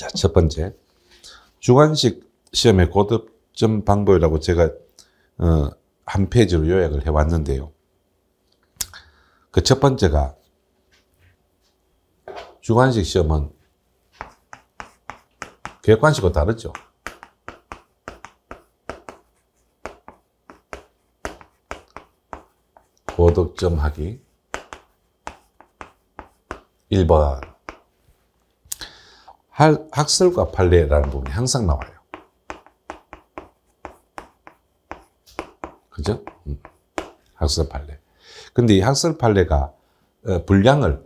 자, 첫 번째. 주관식 시험의 고득점 방법이라고 제가, 어, 한 페이지로 요약을 해왔는데요. 그 첫 번째가 주관식 시험은 객관식과 다르죠. 고득점 하기 1번 학설과 판례라는 부분이 항상 나와요. 그죠? 음. 학설 판례. 근데 이 학설 판례가 어, 분량을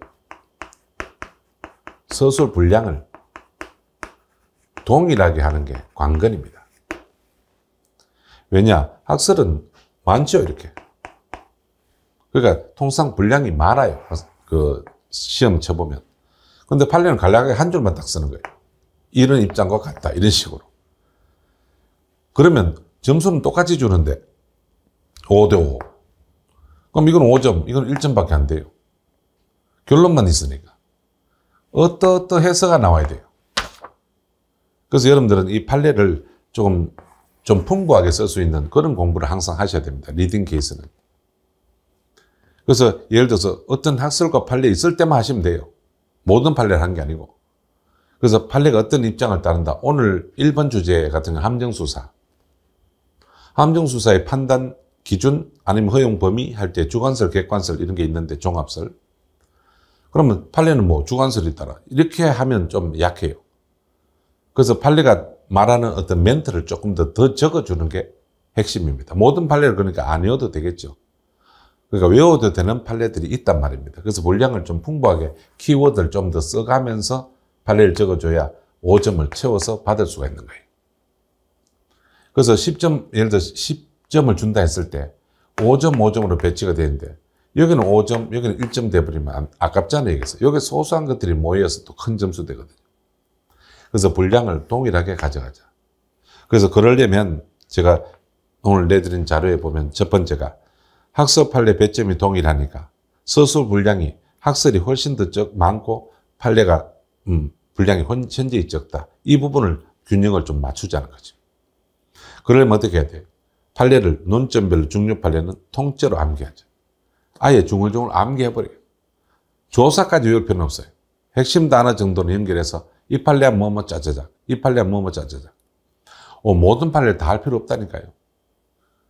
서술 분량을 동일하게 하는 게 관건입니다. 왜냐? 학설은 많죠, 이렇게. 그러니까 통상 분량이 많아요. 그 시험 쳐보면. 근데 판례는 간략하게 한 줄만 딱 쓰는 거예요. 이런 입장과 같다. 이런 식으로. 그러면 점수는 똑같이 주는데 5대 5. 그럼 이건 5점, 이건 1점밖에 안 돼요. 결론만 있으니까. 어떠어떠 해서가 나와야 돼요. 그래서 여러분들은 이 판례를 조금 좀 풍부하게 쓸 수 있는 그런 공부를 항상 하셔야 됩니다. 리딩 케이스는. 그래서 예를 들어서 어떤 학설과 판례 있을 때만 하시면 돼요. 모든 판례를 한 게 아니고. 그래서 판례가 어떤 입장을 따른다. 오늘 1번 주제 같은 함정수사. 함정수사의 판단 기준 아니면 허용 범위 할 때 주관설, 객관설 이런 게 있는데 종합설. 그러면 판례는 뭐 주관설에 따라 이렇게 하면 좀 약해요. 그래서 판례가 말하는 어떤 멘트를 조금 더, 더 적어주는 게 핵심입니다. 모든 판례를 그러니까 아니어도 되겠죠. 그러니까 외워도 되는 판례들이 있단 말입니다. 그래서 분량을 좀 풍부하게 키워드를 좀 더 써가면서 판례를 적어줘야 5점을 채워서 받을 수가 있는 거예요. 그래서 10점, 예를 들어 10점을 준다 했을 때 5점, 5점으로 배치가 되는데 여기는 5점, 여기는 1점 돼버리면 아, 아깝잖아요. 여기서 여기 소소한 것들이 모여서 또 큰 점수 되거든요. 그래서 분량을 동일하게 가져가자. 그래서 그러려면 제가 오늘 내드린 자료에 보면 첫 번째가 학습 판례 배점이 동일하니까 서술 분량이 학설이 훨씬 더 적, 많고 판례가 음, 분량이 현재 적다. 이 부분을 균형을 좀 맞추자는 거죠. 그러면 어떻게 해야 돼요? 판례를 논점별로 중요 판례는 통째로 암기하죠. 아예 중얼중얼 암기해버려요. 조사까지 외울 필요는 없어요. 핵심 단어 정도는 연결해서 이판례 뭐뭐 짜자자. 이판례 뭐뭐 짜자자. 어, 모든 판례를 다 할 필요 없다니까요.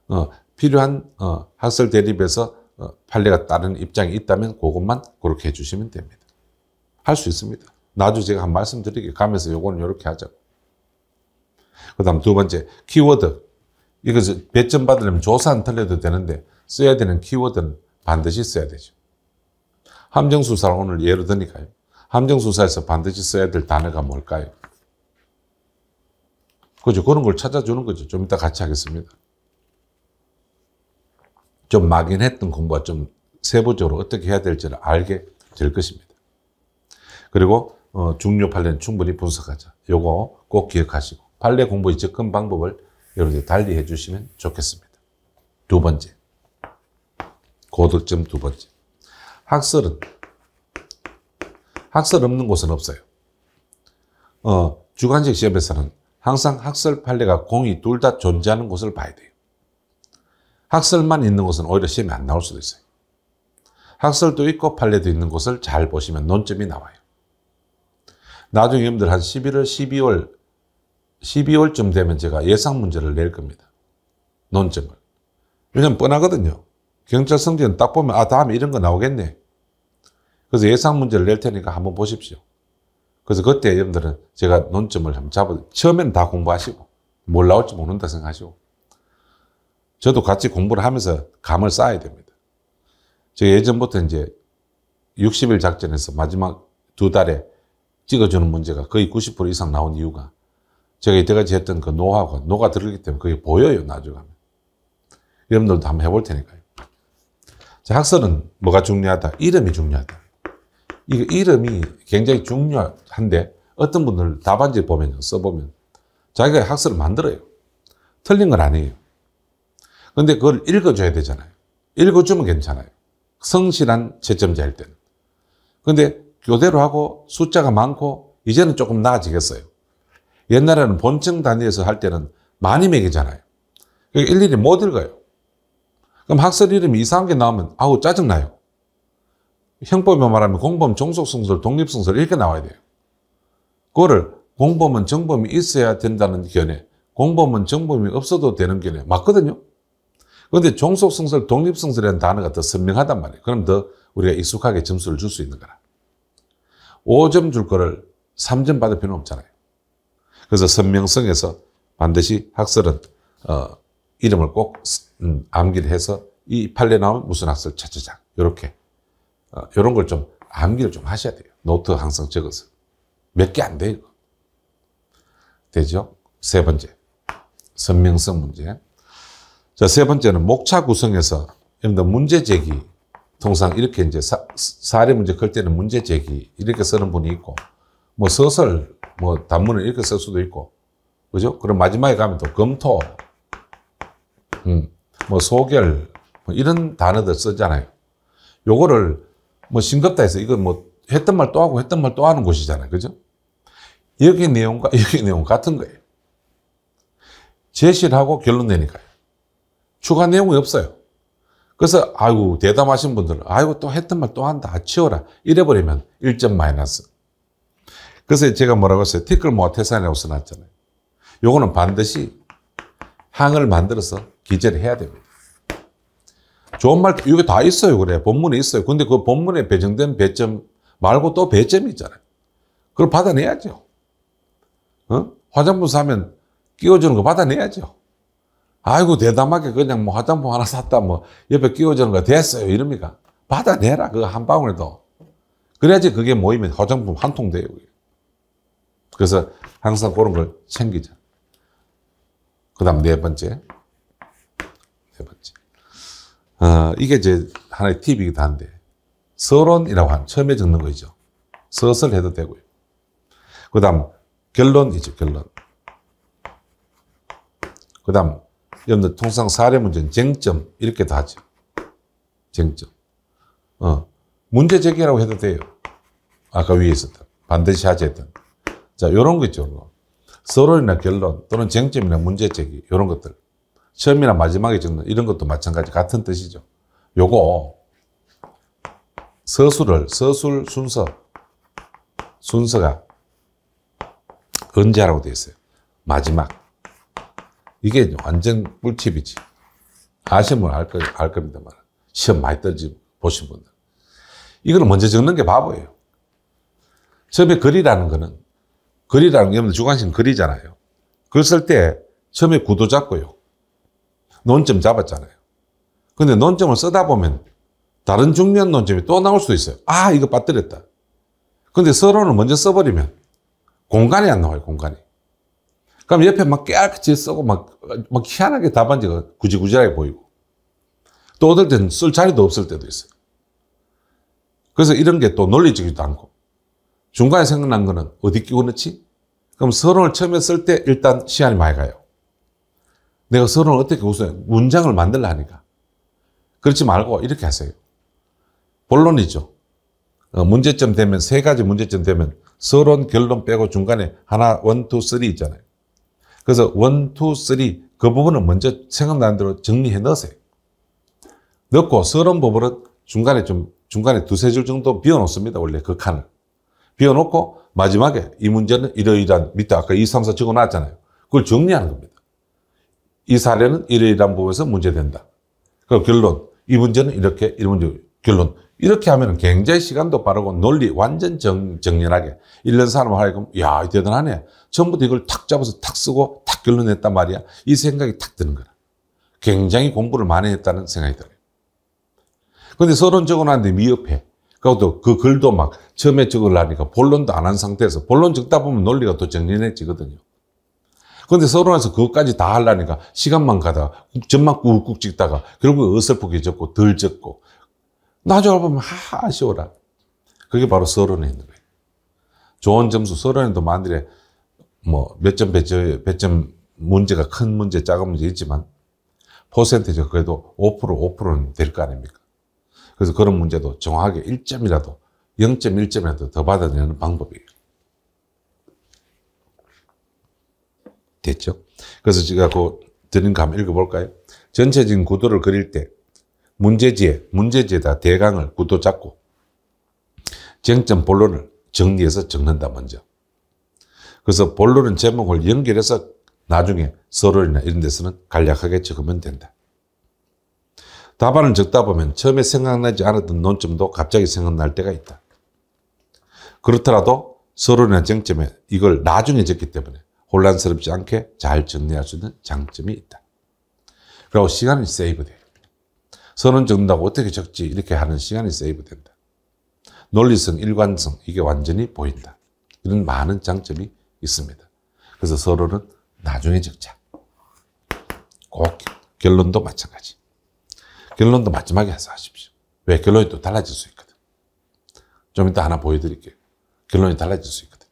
어, 필요한 어, 학설 대립에서 어, 판례가 다른 입장이 있다면 그것만 그렇게 해주시면 됩니다. 할 수 있습니다. 나중에 제가 한 말씀 드리게 가면서 요거는 이렇게 하자고. 그 다음 두 번째, 키워드. 이거 배점 받으려면 조사는 틀려도 되는데 써야 되는 키워드는 반드시 써야 되죠. 함정수사를 오늘 예로 드니까요. 함정수사에서 반드시 써야 될 단어가 뭘까요? 그죠. 그런 걸 찾아주는 거죠. 좀 이따 같이 하겠습니다. 좀 막연했던 공부가 좀 세부적으로 어떻게 해야 될지를 알게 될 것입니다. 그리고 어, 중요 판례는 충분히 분석하자. 요거 꼭 기억하시고 판례 공부의 접근 방법을 여러분들이 달리 해주시면 좋겠습니다. 두 번째, 고득점 두 번째. 학설은 학설 없는 곳은 없어요. 어, 주관식 시험에서는 항상 학설 판례가 공이 둘 다 존재하는 곳을 봐야 돼요. 학설만 있는 것은 오히려 시험에 안 나올 수도 있어요. 학설도 있고 판례도 있는 곳을 잘 보시면 논점이 나와요. 나중에 여러분들 한 11월, 12월, 12월쯤 되면 제가 예상 문제를 낼 겁니다. 논점을. 왜냐면 뻔하거든요. 경찰 성지는 딱 보면, 아, 다음에 이런 거 나오겠네. 그래서 예상 문제를 낼 테니까 한번 보십시오. 그래서 그때 여러분들은 제가 논점을 한번 잡아, 처음엔 다 공부하시고, 뭘 나올지 모른다 생각하시고, 저도 같이 공부를 하면서 감을 쌓아야 됩니다. 제가 예전부터 이제 60일 작전에서 마지막 두 달에 찍어주는 문제가 거의 90% 이상 나온 이유가 제가 이때까지 했던 그 노하우가 녹아들기 때문에 그게 보여요, 나중에 하면. 여러분들도 한번 해볼 테니까요. 자, 학설은 뭐가 중요하다? 이름이 중요하다. 이 이름이 굉장히 중요한데 어떤 분들 답안지 보면 써보면 자기가 학설을 만들어요. 틀린 건 아니에요. 근데 그걸 읽어줘야 되잖아요. 읽어주면 괜찮아요. 성실한 채점자일 때는. 근데 교대로 하고 숫자가 많고 이제는 조금 나아지겠어요. 옛날에는 본청 단위에서 할 때는 많이 매기잖아요. 그러니까 일일이 못 읽어요. 그럼 학설 이름이 이상한 게 나오면 아우 짜증나요. 형법에 말하면 공범, 종속성설, 독립성설 이렇게 나와야 돼요. 그거를 공범은 정범이 있어야 된다는 견해, 공범은 정범이 없어도 되는 견해 맞거든요. 그런데 종속성설, 독립성설이라는 단어가 더 선명하단 말이에요. 그럼 더 우리가 익숙하게 점수를 줄 수 있는 거라. 5점 줄 거를 3점 받을 필요는 없잖아요. 그래서 선명성에서 반드시 학설은 어, 이름을 꼭 음, 암기를 해서 이 판례 나오면 무슨 학설 최저작 이렇게 이런 어, 걸좀 암기를 좀 하셔야 돼요. 노트 항상 적어서 몇 개 안 돼요. 되죠? 세 번째 선명성 문제. 자, 세 번째는 목차 구성에서 여러분들 문제 제기. 통상 이렇게 이제 사, 사례 문제 걸 때는 문제 제기 이렇게 쓰는 분이 있고 뭐 서설 뭐 단문을 이렇게 쓸 수도 있고 그죠? 그럼 마지막에 가면 또 검토 음, 뭐 소결 뭐 이런 단어들 쓰잖아요. 요거를 뭐 싱겁다 해서 이거 뭐 했던 말 또 하고 했던 말 또 하는 곳이잖아요. 그죠? 여기 내용과 여기 내용 같은 거예요. 제시를 하고 결론 내니까요. 추가 내용이 없어요. 그래서 아이고 대담하신 분들 아이고 또 했던 말 또 한다 아, 치워라 이래버리면 1점 마이너스. 그래서 제가 뭐라고 했어요? 티끌 모아 태산이라고 써놨잖아요. 요거는 반드시 항을 만들어서 기재를 해야 됩니다. 좋은 말 이게 다 있어요. 그래 본문에 있어요. 근데 그 본문에 배정된 배점 말고 또 배점이 있잖아요. 그걸 받아내야죠. 어? 화장품 사면 끼워주는 거 받아내야죠. 아이고 대담하게 그냥 뭐 화장품 하나 샀다 뭐 옆에 끼워주는 거 됐어요 이럽니까? 받아내라 그거 한 방울도 그래야지 그게 모이면 화장품 한 통 돼요 그래서 항상 그런 걸 챙기자 그 다음 네 번째 네 번째 어, 이게 이제 하나의 팁이기도 한데 서론이라고 하 처음에 적는 거죠 서설 해도 되고요 그 다음 결론이죠 결론 그 다음 여러분들 통상 사례 문제는 쟁점 이렇게다 하죠. 쟁점. 어. 문제 제기라고 해도 돼요. 아까 위에 있었던 반드시 하자했던 자, 요런 거 있죠. 서론이나 결론 또는 쟁점이나 문제 제기 요런 것들. 처음이나 마지막에 적는 이런 것도 마찬가지 같은 뜻이죠. 요거 서술을 서술 순서 순서가 언제라고 되 있어요. 마지막 이게 완전 꿀팁이지. 아시면 알, 거, 알 겁니다. 말 시험 많이 떨지 보신 분들. 이걸 먼저 적는 게 바보예요. 처음에 글이라는 거는, 글이라는 게 주관식 글이잖아요. 글 쓸 때 처음에 구도 잡고요. 논점 잡았잖아요. 근데 논점을 쓰다 보면 다른 중요한 논점이 또 나올 수도 있어요. 아, 이거 빠뜨렸다. 근데 서론을 먼저 써버리면 공간이 안 나와요, 공간이. 그럼 옆에 막 깨알같이 쓰고 막, 막 희한하게 답안지가 구질구질하게 보이고 또 어떨 때는 쓸 자리도 없을 때도 있어요. 그래서 이런 게 또 논리적이지도 않고 중간에 생각난 거는 어디 끼고 넣지? 그럼 서론을 처음에 쓸 때 일단 시간이 많이 가요. 내가 서론을 어떻게 우선 문장을 만들려 하니까. 그렇지 말고 이렇게 하세요. 본론이죠. 어, 문제점 되면 세 가지 문제점 되면 서론, 결론 빼고 중간에 하나, 원, 투, 쓰리 있잖아요. 그래서 원, 투, 쓰리 그부분을 먼저 생각나는 대로 정리해 넣으세요. 넣고 서론 법으로 중간에 좀 중간에 두세 줄 정도 비워 놓습니다. 원래 그 칸을. 비워 놓고 마지막에 이 문제는 이러이러한 밑에 아까 2, 3, 4 적어 놨잖아요. 그걸 정리하는 겁니다. 이 사례는 이러이러한 부분에서 문제된다. 그 결론. 이 문제는 이렇게, 이 문제 결론. 이렇게 하면 굉장히 시간도 빠르고 논리 완전 정, 정연하게 읽는 사람을 하여금 야 대단하네. 전부터 이걸 탁 잡아서 탁 쓰고 탁 결론 냈단 말이야. 이 생각이 탁 드는 거야. 굉장히 공부를 많이 했다는 생각이 들어요. 근데 서론 적어놨는데 미흡해. 그것도 그 글도 막 처음에 적으려니까 본론도 안 한 상태에서 본론 적다 보면 논리가 또 정연해지거든요. 근데 서론에서 그것까지 다 하려니까 시간만 가다가 전만 꾹꾹 찍다가 결국 어설프게 적고 덜 적고 나중에 보면 하 아쉬워라. 그게 바로 서론의 노래. 좋은 점수 서론에도 만일에 뭐몇점 배점 문제가 큰 문제 작은 문제 있지만 퍼센트죠 그래도 5% 5%는 될 거 아닙니까? 그래서 그런 문제도 정확하게 1점이라도 0.1점이라도 더 받아내는 방법이에요. 됐죠? 그래서 제가 그 드린 감 읽어볼까요? 전체적인 구도를 그릴 때 문제지에 문제지에다 대강을 구도 잡고 쟁점 본론을 정리해서 적는다 먼저. 그래서 본론은 제목을 연결해서 나중에 서론이나 이런 데서는 간략하게 적으면 된다. 답안을 적다 보면 처음에 생각나지 않았던 논점도 갑자기 생각날 때가 있다. 그렇더라도 서론이나 쟁점에 이걸 나중에 적기 때문에 혼란스럽지 않게 잘 정리할 수 있는 장점이 있다. 그리고 시간이 세이브돼요. 선은 적는다고 어떻게 적지 이렇게 하는 시간이 세이브된다. 논리성, 일관성 이게 완전히 보인다. 이런 많은 장점이 있습니다. 그래서 서론은 나중에 적자. 꼭 결론도 마찬가지. 결론도 마지막에 해서 하십시오. 왜? 결론이 또 달라질 수 있거든. 좀 이따 하나 보여드릴게요. 결론이 달라질 수 있거든.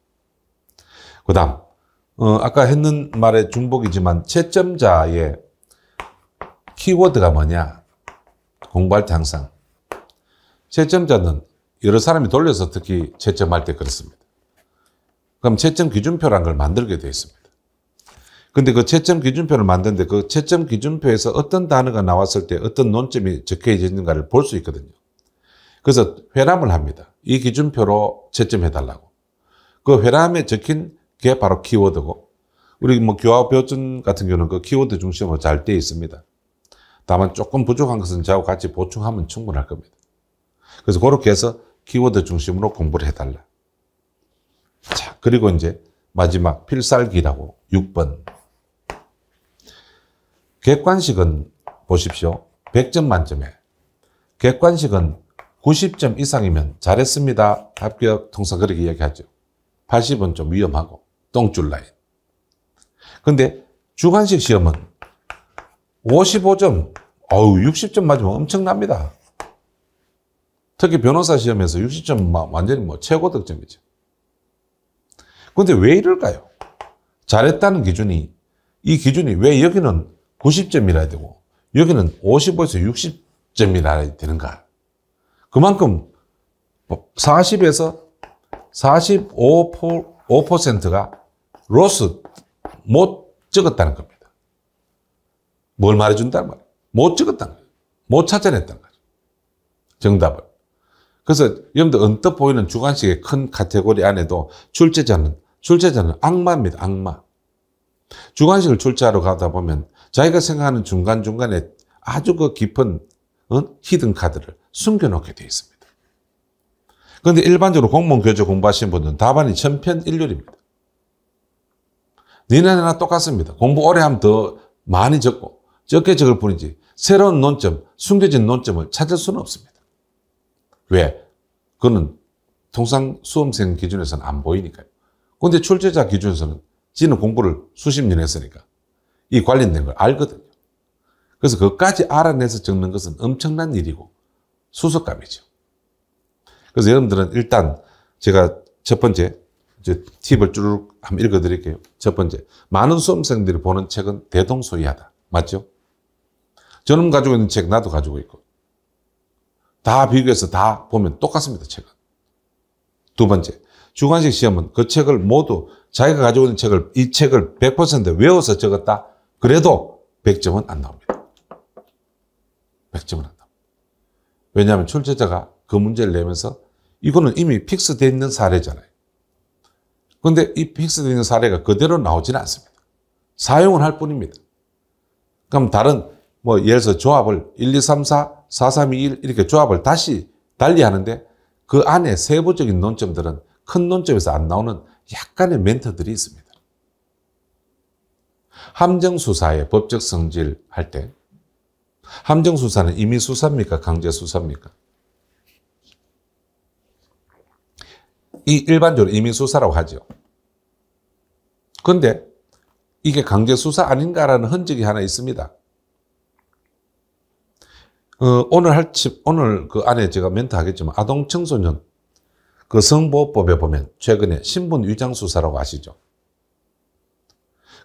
그 다음, 어, 아까 했는 말의 중복이지만 채점자의 키워드가 뭐냐? 공부할 때 항상. 채점자는 여러 사람이 돌려서 특히 채점할 때 그렇습니다. 그럼 채점 기준표란 걸 만들게 되어 있습니다. 근데 그 채점 기준표를 만드는데 그 채점 기준표에서 어떤 단어가 나왔을 때 어떤 논점이 적혀져 있는가를 볼 수 있거든요. 그래서 회람을 합니다. 이 기준표로 채점해달라고. 그 회람에 적힌 게 바로 키워드고, 우리 뭐 교화 표준 같은 경우는 그 키워드 중심으로 잘 돼 있습니다. 다만 조금 부족한 것은 저하고 같이 보충하면 충분할 겁니다. 그래서 그렇게 해서 키워드 중심으로 공부를 해달라. 자, 그리고 이제 마지막 필살기라고 6번. 객관식은 보십시오. 100점 만점에. 객관식은 90점 이상이면 잘했습니다. 합격 통사 그렇게 이야기하죠. 80은 좀 위험하고 똥줄 라인. 근데 주관식 시험은 55점, 어우, 60점 맞으면 엄청납니다. 특히 변호사 시험에서 60점 완전히 뭐 최고 득점이죠. 근데 왜 이럴까요? 잘했다는 기준이, 이 기준이 왜 여기는 90점이라 되고, 여기는 55에서 60점이라 되는가? 그만큼 40에서 뭐 45%가 로스 못 적었다는 겁니다. 뭘 말해준단 말이야. 못 적었단 말야못 찾아냈단 말야 정답을. 그래서 여러분들 언뜻 보이는 주관식의 큰 카테고리 안에도 출제자는, 출제자는 악마입니다. 악마. 주관식을 출제하러 가다 보면 자기가 생각하는 중간중간에 아주 그 깊은 어? 히든 카드를 숨겨놓게 되어 있습니다. 그런데 일반적으로 공무원 교재 공부하시는 분들은 답안이 천편일률입니다. 니네나 똑같습니다. 공부 오래 하면 더 많이 적고 적게 적을 뿐이지 새로운 논점, 숨겨진 논점을 찾을 수는 없습니다. 왜? 그는 통상 수험생 기준에서는 안 보이니까요. 근데 출제자 기준에서는 지는 공부를 수십 년 했으니까 이 관련된 걸 알거든요. 그래서 그것까지 알아내서 적는 것은 엄청난 일이고 수석감이죠. 그래서 여러분들은 일단 제가 첫 번째 팁을 쭉 한번 읽어드릴게요. 첫 번째, 많은 수험생들이 보는 책은 대동소이하다. 맞죠? 저놈 가지고 있는 책 나도 가지고 있고 다 비교해서 다 보면 똑같습니다. 책은. 두 번째, 주관식 시험은 그 책을 모두 자기가 가지고 있는 책을 이 책을 100% 외워서 적었다. 그래도 100점은 안 나옵니다. 100점은 안 나옵니다. 왜냐하면 출제자가 그 문제를 내면서 이거는 이미 픽스되어 있는 사례잖아요. 근데 이 픽스되어 있는 사례가 그대로 나오지는 않습니다. 사용을 할 뿐입니다. 그럼 다른 뭐 예를 들어서 조합을 1, 2, 3, 4, 4, 3, 2, 1 이렇게 조합을 다시 달리하는데 그 안에 세부적인 논점들은 큰 논점에서 안 나오는 약간의 멘트들이 있습니다. 함정수사의 법적 성질 할때 함정수사는 임의 수사입니까? 강제 수사입니까? 이 일반적으로 임의 수사라고 하죠. 근데 이게 강제 수사 아닌가라는 흔적이 하나 있습니다. 어, 오늘 할 집, 오늘 그 안에 제가 멘트 하겠지만 아동 청소년 그 성보호법에 보면 최근에 신분 위장 수사라고 아시죠?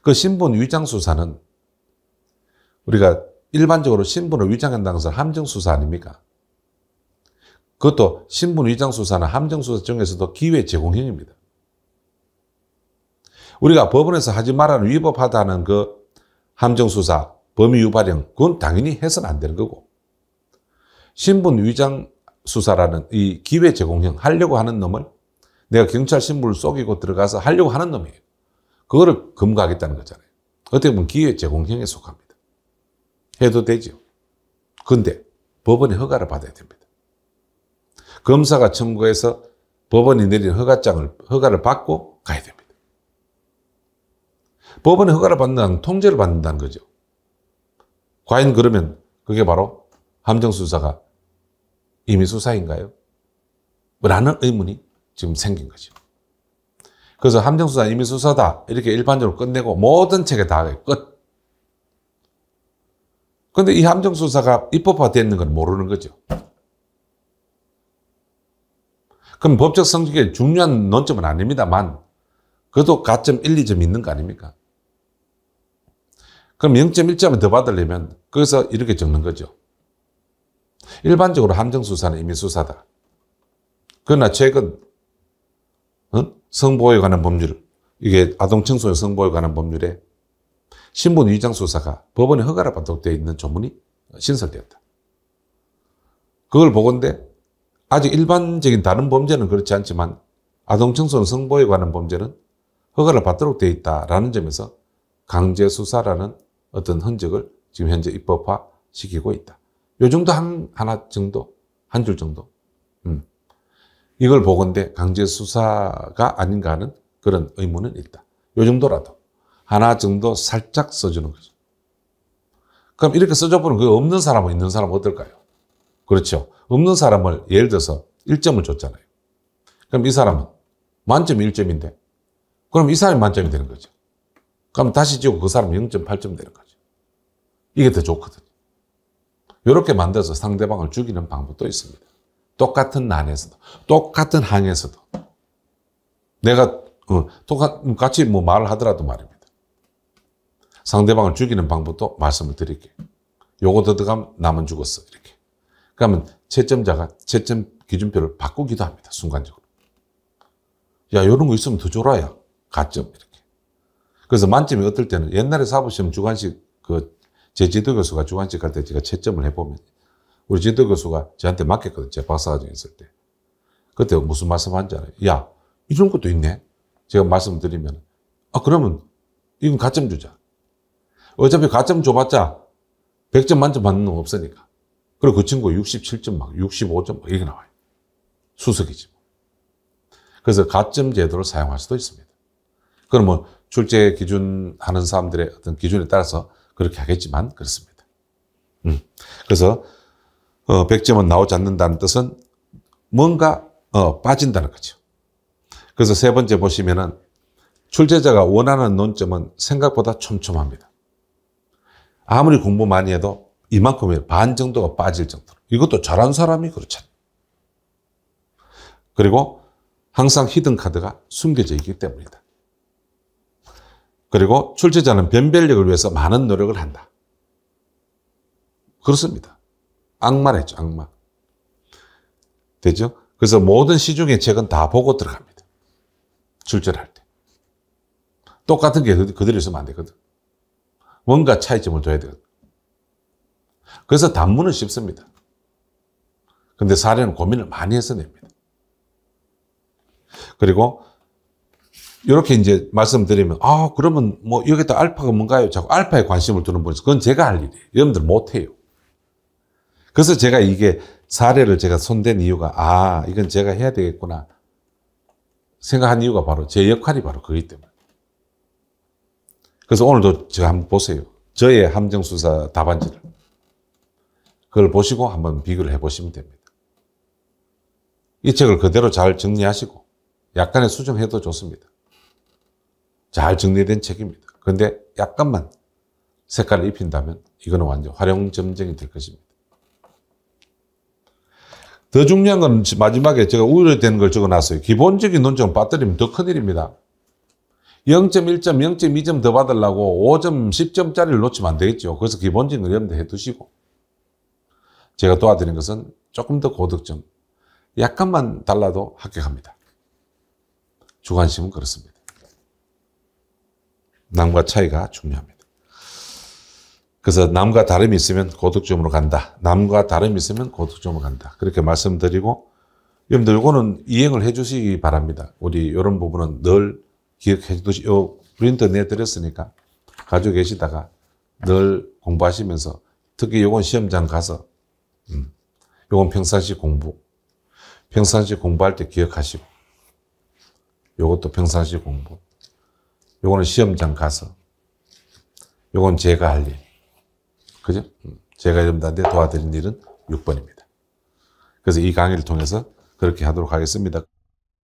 그 신분 위장 수사는 우리가 일반적으로 신분을 위장한다는 것은 함정 수사 아닙니까? 그것도 신분 위장 수사나 함정 수사 중에서도 기회 제공형입니다. 우리가 법원에서 하지 말라는 위법하다는 그 함정 수사, 범위 유발형 그건 당연히 해서는 안 되는 거고 신분 위장 수사라는 이 기회 제공형 하려고 하는 놈을 내가 경찰 신분을 속이고 들어가서 하려고 하는 놈이에요. 그거를 검거하겠다는 거잖아요. 어떻게 보면 기회 제공형에 속합니다. 해도 되죠. 근데 법원의 허가를 받아야 됩니다. 검사가 청구해서 법원이 내린 허가장을, 허가를 받고 가야 됩니다. 법원의 허가를 받는다는 통제를 받는다는 거죠. 과연 그러면 그게 바로 함정수사가 이미 수사인가요? 라는 의문이 지금 생긴 거죠. 그래서 함정수사 이미 수사다 이렇게 일반적으로 끝내고 모든 책에 다 끝. 근데 이 함정수사가 입법화되는 건 모르는 거죠. 그럼 법적 성격의 중요한 논점은 아닙니다만 그래도 가점 1, 2점 있는 거 아닙니까? 그럼 0.1점을 더 받으려면 거기서 이렇게 적는 거죠. 일반적으로 함정수사는 이미 수사다. 그러나 최근 어? 성보호에 관한 법률, 이게 아동청소년 성보호에 관한 법률에 신분 위장 수사가 법원에 허가를 받도록 어 있는 조문이 신설되었다. 그걸 보건데 아직 일반적인 다른 범죄는 그렇지 않지만 아동청소년 성보호에 관한 범죄는 허가를 받도록 되어 있다라는 점에서 강제 수사라는 어떤 흔적을 지금 현재 입법화시키고 있다. 요 정도 한, 하나 정도, 한 줄 정도. 음. 이걸 보건데 강제 수사가 아닌가 하는 그런 의문은 있다. 요 정도라도. 하나 정도 살짝 써주는 거죠. 그럼 이렇게 써줘보면 그 없는 사람은 있는 사람 어떨까요? 그렇죠. 없는 사람을 예를 들어서 1점을 줬잖아요. 그럼 이 사람은 만점이 1점인데, 그럼 이 사람이 만점이 되는 거죠. 그럼 다시 지고 그 사람은 0.8점 되는 거죠. 이게 더 좋거든. 이렇게 만들어서 상대방을 죽이는 방법도 있습니다. 똑같은 난에서도, 똑같은 항에서도. 내가 어, 똑같이 뭐 말을 하더라도 말입니다. 상대방을 죽이는 방법도 말씀을 드릴게요. 요거 더들어면 남은 죽었어. 이렇게. 그러면 채점자가 채점 기준표를 바꾸기도 합니다. 순간적으로. 야, 요런 거 있으면 더 줘라, 야. 가점. 이렇게. 그래서 만점이 어떨 때는 옛날에 사보시면 주관식 그제 지도 교수가 주관직할 때 제가 채점을 해보면 우리 지도 교수가 저한테 맡겼거든제 박사과정에 있을 때. 그때 무슨 말씀한지 알아요? 야, 이런 것도 있네? 제가 말씀드리면, 아, 그러면 이건 가점 주자. 어차피 가점 줘봤자 100점 만점 받는 놈 없으니까. 그리고 그 친구 67점 막 65점 막 이게 나와요. 수석이지. 뭐. 그래서 가점 제도를 사용할 수도 있습니다. 그러면 출제 기준 하는 사람들의 어떤 기준에 따라서 그렇게 하겠지만 그렇습니다. 음. 그래서 어, 1점은 나오지 않는다는 뜻은 뭔가 어, 빠진다는 거죠. 그래서 세 번째 보시면은 출제자가 원하는 논점은 생각보다 촘촘합니다. 아무리 공부 많이 해도 이만큼의 반 정도가 빠질 정도로. 이것도 잘한 사람이 그렇잖아요. 그리고 항상 히든 카드가 숨겨져 있기 때문이다. 그리고 출제자는 변별력을 위해서 많은 노력을 한다. 그렇습니다. 악마랬죠, 악마. 되죠? 그래서 모든 시중의 책은 다 보고 들어갑니다. 출제할 때. 똑같은 게 그대로 있으면 안 되거든. 뭔가 차이점을 둬야 되거든. 그래서 단문은 쉽습니다. 근데 사례는 고민을 많이 해서 냅니다. 그리고 이렇게 이제 말씀드리면 아 그러면 뭐 여기다 알파가 뭔가요? 자꾸 알파에 관심을 두는 분이 그건 제가 할 일이에요. 여러분들 못해요. 그래서 제가 이게 사례를 제가 손댄 이유가 아 이건 제가 해야 되겠구나 생각한 이유가 바로 제 역할이 바로 그기 때문에. 그래서 오늘도 제가 한번 보세요. 저의 함정수사 답안지를. 그걸 보시고 한번 비교를 해보시면 됩니다. 이 책을 그대로 잘 정리하시고 약간의 수정해도 좋습니다. 잘 정리된 책입니다. 그런데 약간만 색깔을 입힌다면 이거는 완전 활용점쟁이 될 것입니다. 더 중요한 건 마지막에 제가 우려되걸 적어놨어요. 기본적인 논점 빠뜨리면 더 큰일입니다. 0.1점, 0.2점 더 받으려고 5점, 10점짜리를 놓치면 안 되겠죠. 그래서 기본적인 걸 염두에 두시고 제가 도와드린 것은 조금 더 고득점, 약간만 달라도 합격합니다. 주관심은 그렇습니다. 남과 차이가 중요합니다. 그래서 남과 다름이 있으면 고득점으로 간다. 남과 다름이 있으면 고득점으로 간다. 그렇게 말씀드리고 여러분들 이거는 이행을 해 주시기 바랍니다. 우리 이런 부분은 늘 기억해 주시고 프린터 내드렸으니까 가지고 계시다가 늘 공부하시면서 특히 요건 시험장 가서 음, 요건 평상시 공부 평상시 공부할 때 기억하시고 요것도 평상시 공부 요거는 시험장 가서. 요건 제가 할 일. 그죠? 음. 제가 여러분들한테 도와드린 일은 6번입니다. 그래서 이 강의를 통해서 그렇게 하도록 하겠습니다.